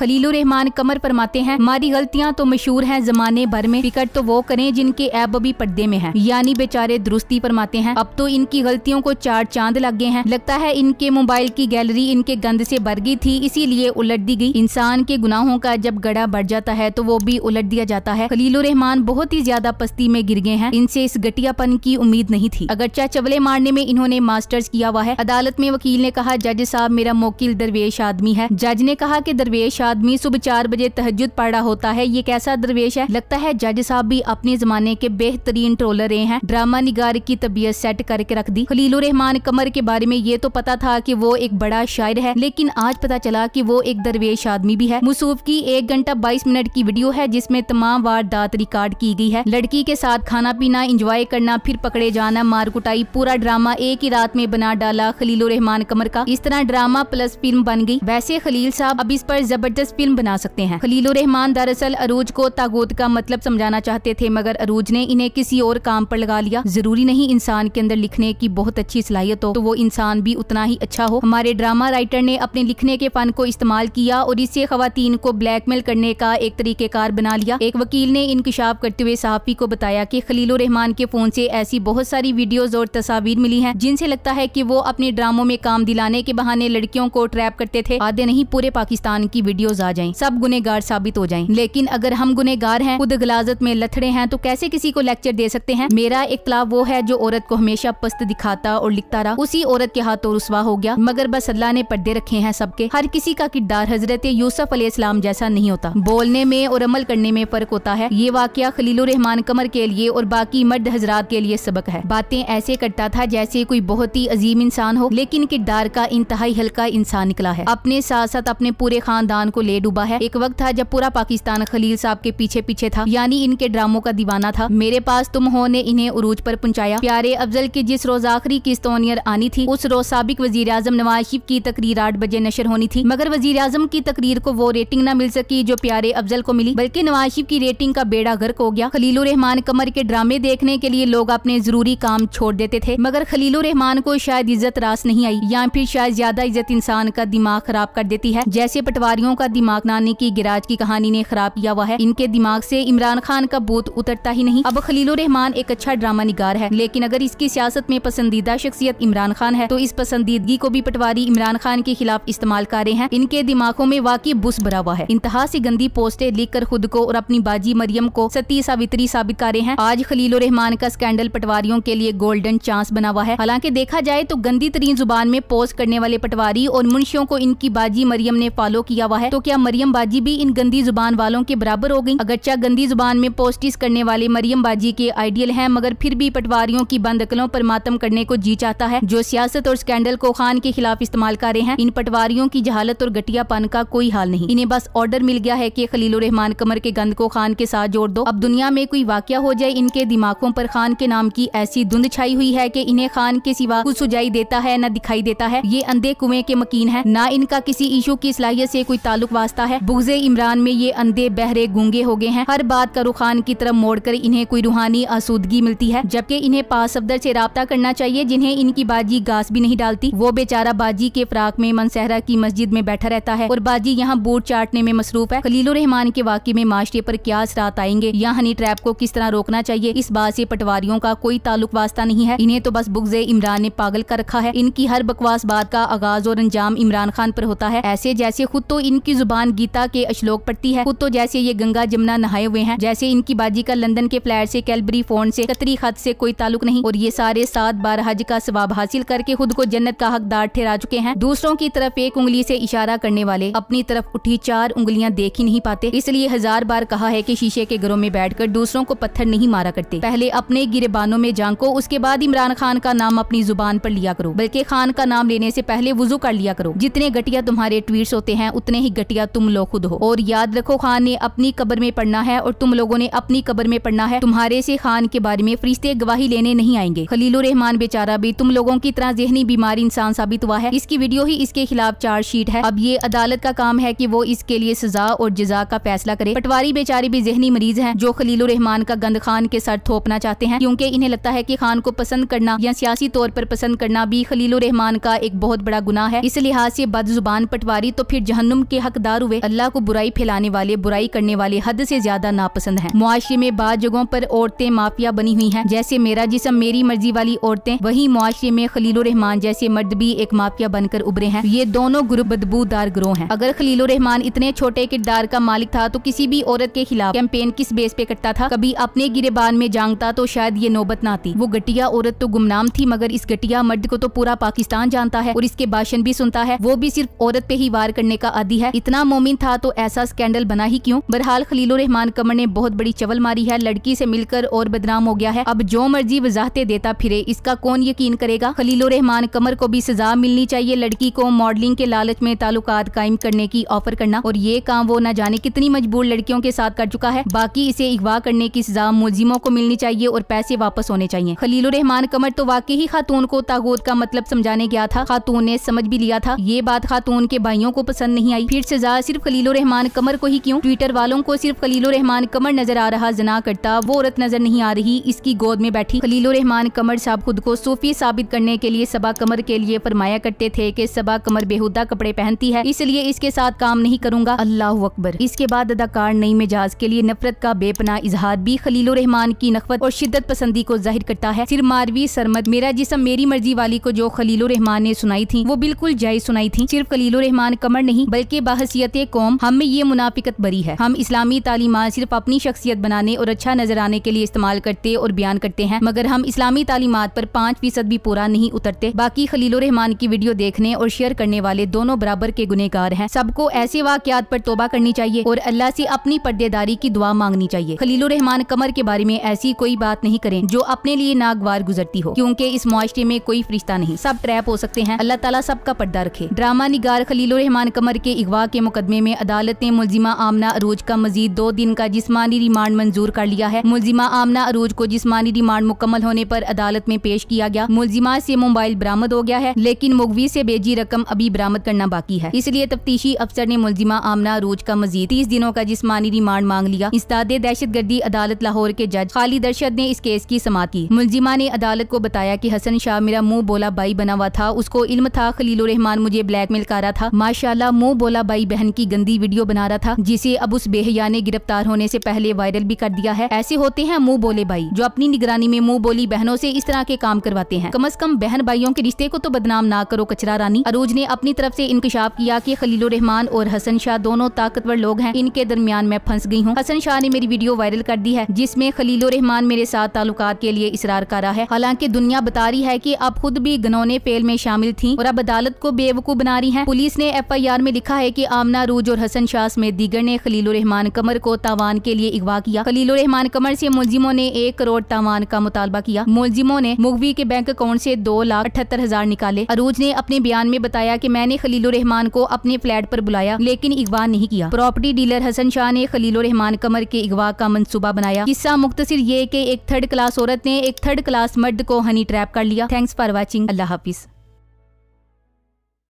खलीलुर रहमान कमर फरमाते हैं हमारी गलतियाँ तो मशहूर हैं जमाने भर में फिकर तो वो करें जिनके ऐब भी पर्दे में हैं यानी बेचारे दुरुस्ती फरमाते हैं अब तो इनकी गलतियों को चार चांद लग गए हैं लगता है इनके मोबाइल की गैलरी इनके गंद से भर गई थी इसीलिए उलट दी गई इंसान के गुनाहों का जब गड़ा बढ़ जाता है तो वो भी उलट दिया जाता है खलील रहमान बहुत ही ज्यादा पस्ती में गिर गए हैं इनसे इस घटियापन की उम्मीद नहीं थी अगरचा चवले मारने में इन्होंने मास्टर्स किया हुआ है अदालत में वकील ने कहा जज साहब मेरा मोकिल दरवेश आदमी है जज ने कहा की दरवेश दरवेश आदमी सुबह चार बजे तहजद पढ़ रहा होता है ये कैसा दरवेश है लगता है जज साहब भी अपने जमाने के बेहतरीन ट्रोलर रहे हैं ड्रामा निगार की तबीयत सेट करके रख दी रहमान कमर के बारे में ये तो पता था की वो एक बड़ा शायर है लेकिन आज पता चला की वो एक दरवेश आदमी भी है मसूफ की एक घंटा बाईस मिनट की वीडियो है जिसमे तमाम वारदात रिकॉर्ड की गई है लड़की के साथ खाना पीना इंजॉय करना फिर पकड़े जाना मार कुटाई पूरा ड्रामा एक ही रात में बना डाला रहमान कमर का इस तरह ड्रामा प्लस फिल्म बन गई वैसे खलील साहब अब इस पर जब जबरदस्त फिल्म बना सकते हैं खलील रहमान दरअसल अरूज को तागोत का मतलब समझाना चाहते थे मगर अरूज ने इन्हें किसी और काम पर लगा लिया जरूरी नहीं इंसान के अंदर लिखने की बहुत अच्छी सलाहियत हो तो वो इंसान भी उतना ही अच्छा हो हमारे ड्रामा राइटर ने अपने लिखने के फन को इस्तेमाल किया और इससे खातन को ब्लैकमेल करने का एक तरीकेकार बना लिया एक वकील ने इनकशाफ करते हुए सहाफी को बताया की खलील रहमान के फोन ऐसी ऐसी बहुत सारी वीडियोज और तस्वीर मिली है जिनसे लगता है की वो अपने ड्रामो में काम दिलाने के बहाने लड़कियों को ट्रैप करते थे आधे नहीं पूरे पाकिस्तान की की वीडियोज आ जाए सब गुनेगार साबित हो जाए लेकिन अगर हम गुनेगार हैं खुद गलाजत में लथड़े हैं तो कैसे किसी को लेक्चर दे सकते हैं मेरा इख्तलाफ वो है जो औरत को हमेशा पस्त दिखाता और लिखता रहा उसी औरत के हाथों रुसवा हो गया मगर बस अल्लाह ने पर्दे रखे हैं सबके हर किसी का किरदार हजरत यूसफ अलैहिस्सलाम जैसा नहीं होता बोलने में और अमल करने में फर्क होता है ये वाक्य रहमान कमर के लिए और बाकी मर्द हजरात के लिए सबक है बातें ऐसे करता था जैसे कोई बहुत ही अजीम इंसान हो लेकिन किरदार का इंतहाई हल्का इंसान निकला है अपने साथ साथ अपने पूरे खानदान खानदान को ले डूबा है एक वक्त था जब पूरा पाकिस्तान खलील साहब के पीछे पीछे था यानी इनके ड्रामों का दीवाना था मेरे पास तुम हो ने इन्हें उरूज पर पहुंचाया प्यारे अफजल की जिस रोज आखिरी किस्त ओनियर आनी थी उस रोज सबक वजीर आजम नवाज शिफ की तकरीर आठ बजे नशर होनी थी मगर वजीर आजम की तकरीर को वो रेटिंग न मिल सकी जो प्यारे अफजल को मिली बल्कि नवाज शिफ की रेटिंग का बेड़ा गर्क हो गया खलील रहमान कमर के ड्रामे देखने के लिए लोग अपने जरूरी काम छोड़ देते थे मगर खलील रहमान को शायद इज्जत रास नहीं आई या फिर शायद ज्यादा इज्जत इंसान का दिमाग खराब कर देती है जैसे पटवारी खिलाड़ियों का दिमाग नाने की गिराज की कहानी ने खराब किया हुआ है इनके दिमाग से इमरान खान का बोध उतरता ही नहीं अब खलीलो रहमान एक अच्छा ड्रामा निगार है लेकिन अगर इसकी सियासत में पसंदीदा शख्सियत इमरान खान है तो इस पसंदीदगी को भी पटवारी इमरान खान के खिलाफ इस्तेमाल कर रहे हैं इनके दिमागों में वाकई बुस भरा हुआ है इंतहा से गंदी पोस्टें कर खुद को और अपनी बाजी मरियम को सती सावित्री साबित कर रहे हैं आज खलील रहमान का स्कैंडल पटवारियों के लिए गोल्डन चांस बना हुआ है हालांकि देखा जाए तो गंदी तरीन जुबान में पोस्ट करने वाले पटवारी और मुंशियों को इनकी बाजी मरियम ने फॉलो किया हुआ है तो क्या मरियम बाजी भी इन गंदी जुबान वालों के बराबर हो गयी अगरचा गंदी जुबान में पोस्टिस करने वाले मरियम बाजी के आइडियल है मगर फिर भी पटवारियों की बंद अकलों पर मातम करने को जी चाहता है जो सियासत और स्कैंडल को खान के खिलाफ इस्तेमाल कर रहे हैं इन पटवारियों की जहालत और पान का कोई हाल नहीं इन्हें बस ऑर्डर मिल गया है की खलील रहमान कमर के गंद को खान के साथ जोड़ दो अब दुनिया में कोई वाक्य हो जाए इनके दिमागों आरोप खान के नाम की ऐसी धुंध छाई हुई है की इन्हें खान के सिवा कुछ सुझाई देता है न दिखाई देता है ये अंधे कुएं के मकीन है न इनका किसी इशू की सलाहियत ऐसी कोई ताल्लुक वास्ता है बुगजे इमरान में ये अंधे बहरे गूंगे हो गए हैं हर बात का खान की तरफ मोड़कर इन्हें कोई रूहानी आसूदगी मिलती है जबकि इन्हें पास अफदर से रबता करना चाहिए जिन्हें इनकी बाजी घास भी नहीं डालती वो बेचारा बाजी के फ्राक में मनसहरा की मस्जिद में बैठा रहता है और बाजी यहाँ बूट चाटने में मसरूफ है खलील रहमान के वाकई में माशरे पर क्या असरात आएंगे या हनी ट्रैप को किस तरह रोकना चाहिए इस बात ऐसी पटवारियों का कोई ताल्लुक वास्ता नहीं है इन्हें तो बस बुगजे इमरान ने पागल कर रखा है इनकी हर बकवास बात का आगाज और अंजाम इमरान खान पर होता है ऐसे जैसे खुद तो इनकी जुबान गीता के अश्लोक पड़ती है खुद तो जैसे ये गंगा जमुना नहाए हुए हैं जैसे इनकी बाजी का लंदन के फ्लैट से कैलबरी फोन से कतरी खत से कोई ताल्लुक नहीं और ये सारे सात बार हज का स्वाब हासिल करके खुद को जन्नत का हकदार ठहरा चुके हैं दूसरों की तरफ एक उंगली से इशारा करने वाले अपनी तरफ उठी चार उंगलियां देख ही नहीं पाते इसलिए हजार बार कहा है की शीशे के घरों में बैठ दूसरों को पत्थर नहीं मारा करते पहले अपने बानों में जाको उसके बाद इमरान खान का नाम अपनी जुबान पर लिया करो बल्कि खान का नाम लेने ऐसी पहले वजू कर लिया करो जितने घटिया तुम्हारे ट्वीट होते हैं उतने ही घटिया तुम लोग खुद हो और याद रखो खान ने अपनी कबर में पढ़ना है और तुम लोगों ने अपनी कबर में पढ़ना है तुम्हारे से खान के बारे में फरिश्ते गवाही लेने नहीं आएंगे खलील रहमान बेचारा भी तुम लोगों की तरह जहनी बीमारी इंसान साबित हुआ है इसकी वीडियो ही इसके खिलाफ चार्जशीट है अब ये अदालत का काम है की वो इसके लिए सजा और जजा का फैसला करे पटवारी बेचारे भी जहनी मरीज है जो खलील रहमान का गंद खान के सर थोपना चाहते हैं क्यूँकी इन्हें लगता है की खान को पसंद करना या सियासी तौर पर पसंद करना भी खलील रहमान का एक बहुत बड़ा गुना है इस लिहाज से बद जुबान पटवारी तो फिर जहनुम के हकदार हुए अल्लाह को बुराई फैलाने वाले बुराई करने वाले हद से ज्यादा नापसंद है मुआशरे में बाद जगहों पर औरतें माफिया बनी हुई हैं जैसे मेरा जिसम मेरी मर्जी वाली औरतें वही मुआशरे में खलील रहमान जैसे मर्द भी एक माफिया बनकर उभरे हैं ये दोनों ग्रुप बदबूदार ग्रोह है अगर खलील रहमान इतने छोटे किरदार का मालिक था तो किसी भी औरत के खिलाफ कैंपेन किस बेस पे करता था कभी अपने गिरेबान में जांगता तो शायद ये नौबत न आती वो घटिया औरत तो गुमनाम थी मगर इस घटिया मर्द को तो पूरा पाकिस्तान जानता है और इसके भाषण भी सुनता है वो भी सिर्फ औरत पे ही वार करने का आदि दी है इतना मोमिन था तो ऐसा स्कैंडल बना ही क्यों बरहाल खलील रहमान कमर ने बहुत बड़ी चवल मारी है लड़की से मिलकर और बदनाम हो गया है अब जो मर्जी वजाहते देता फिरे इसका कौन यकीन करेगा खलील रहमान कमर को भी सजा मिलनी चाहिए लड़की को मॉडलिंग के लालच में ताल्लुक कायम करने की ऑफर करना और ये काम वो न जाने कितनी मजबूर लड़कियों के साथ कर चुका है बाकी इसे अगवा करने की सजा मुलजिमों को मिलनी चाहिए और पैसे वापस होने चाहिए खलील रहमान कमर तो वाकई ही खातून को तागोद का मतलब समझाने गया था खातून ने समझ भी लिया था ये बात खातून के भाइयों को पसंद नहीं आई आई फिर सजा सिर्फ खलीलो रहमान कमर को ही क्यों ट्विटर वालों को सिर्फ खलीलो रहमान कमर नजर आ रहा जना करता वो औरत नजर नहीं आ रही इसकी गोद में बैठी खलीलो रहमान कमर साहब खुद को सूफी साबित करने के लिए सबा कमर के लिए फरमाया करते थे की सबा कमर बेहुदा कपड़े पहनती है इसलिए इसके साथ काम नहीं करूँगा अल्लाह अकबर इसके बाद अदाकार नई मिजाज के लिए नफरत का बेपना इजहार भी खलीलो रहमान की नफरत और शिद्दत पसंदी को जाहिर करता है सिर मारवी सरमद मेरा जिसम मेरी मर्जी वाली को जो खलीलो रहमान ने सुनाई थी वो बिल्कुल जायज सुनाई थी सिर्फ खलीलो रहमान कमर नहीं बल्कि के बाहसीत कौम हम में ये मुनाफिकत बरी है हम इस्लामी तालीमत सिर्फ अपनी शख्सियत बनाने और अच्छा नजर आने के लिए इस्तेमाल करते और बयान करते हैं मगर हम इस्लामी तालीमत पर पाँच फीसद भी पूरा नहीं उतरते बाकी खलील रहमान की वीडियो देखने और शेयर करने वाले दोनों बराबर के गुनहगार हैं सबको ऐसे वाकत पर तोबा करनी चाहिए और अल्लाह से अपनी पर्देदारी की दुआ मांगनी चाहिए खलील रहमान कमर के बारे में ऐसी कोई बात नहीं करें जो अपने लिए नागवार गुजरती हो क्योंकि इस मुआरे में कोई फरिश्ता नहीं सब ट्रैप हो सकते हैं अल्लाह ताला सबका पर्दा रखे ड्रामा निगार खलील रहमान कमर के अगवा के मुकदमे में अदालत ने मुलजिमा आमना अरूज का मजीद दो दिन का जिसमानी रिमांड मंजूर कर लिया है मुलजिमा आमना अरूज को जिसमानी रिमांड मुकम्मल होने आरोप अदालत में पेश किया गया मुलजिमा ऐसी मोबाइल बरामद हो गया है लेकिन मुगवी ऐसी भेजी रकम अभी बरामद करना बाकी है इसलिए तफ्तीशी अफसर ने मुलजिमा आमना अरूज का मजीद तीस दिनों का जिसमानी रिमांड मांग लिया इस्ताद दहशत गर्दी अदालत लाहौर के जज खालिद अरशद ने इस केस की समात की मुलजिमा ने अदालत को बताया की हसन शाह मेरा मुँह बोला बाई बना हुआ था उसको इल्म था खलील रहमान मुझे ब्लैकमेल करा था माशाला मुँह बोला बाई बहन की गंदी वीडियो बना रहा था जिसे अब उस बेहया ने गिरफ्तार होने से पहले वायरल भी कर दिया है ऐसे होते हैं मुंह बोले भाई जो अपनी निगरानी में मुंह बोली बहनों से इस तरह के काम करवाते हैं कम अज कम बहन भाइयों के रिश्ते को तो बदनाम ना करो कचरा रानी अरूज ने अपनी तरफ से इंकशाफ किया कि खलील रहमान और हसन शाह दोनों ताकतवर लोग हैं इनके दरमियान मैं फंस गई हूँ हसन शाह ने मेरी वीडियो वायरल कर दी है जिसमे खलील रहमान मेरे साथ ताल्लुक के लिए इसरार रहा है हालांकि दुनिया बता रही है की अब खुद भी गनौने फेल में शामिल थी और अब अदालत को बेवकूफ बना रही है पुलिस ने एफ आई आर में लिखा है है कि आमना रूज और हसन शाह समेत दीगर ने रहमान कमर को तावान के लिए अगवा किया खलील रहमान कमर से मुलजिमों ने एक करोड़ तावान का मुतालबा किया मुलजिमों ने मुगवी के बैंक अकाउंट से दो लाख अठहत्तर हजार निकाले अरूज ने अपने बयान में बताया कि मैंने खलील रहमान को अपने फ्लैट पर बुलाया लेकिन अगवा नहीं किया प्रॉपर्टी डीलर हसन शाह ने खलील रहमान कमर के अगवा का मनसूबा बनाया किस्सा मुख्तर ये की एक थर्ड क्लास औरत ने एक थर्ड क्लास मर्द को हनी ट्रैप कर लिया थैंक्स फॉर वॉचिंग अल्लाह हाफिज़